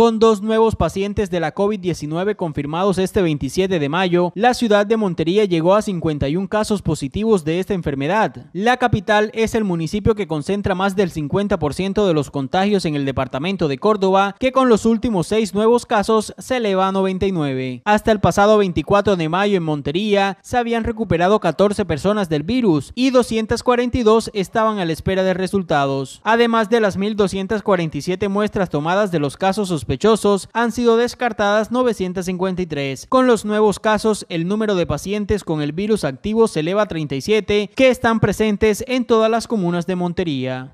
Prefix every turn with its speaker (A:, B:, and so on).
A: Con dos nuevos pacientes de la COVID-19 confirmados este 27 de mayo, la ciudad de Montería llegó a 51 casos positivos de esta enfermedad. La capital es el municipio que concentra más del 50% de los contagios en el departamento de Córdoba, que con los últimos seis nuevos casos se eleva a 99. Hasta el pasado 24 de mayo en Montería se habían recuperado 14 personas del virus y 242 estaban a la espera de resultados, además de las 1.247 muestras tomadas de los casos sospechosos sospechosos, han sido descartadas 953. Con los nuevos casos, el número de pacientes con el virus activo se eleva a 37, que están presentes en todas las comunas de Montería.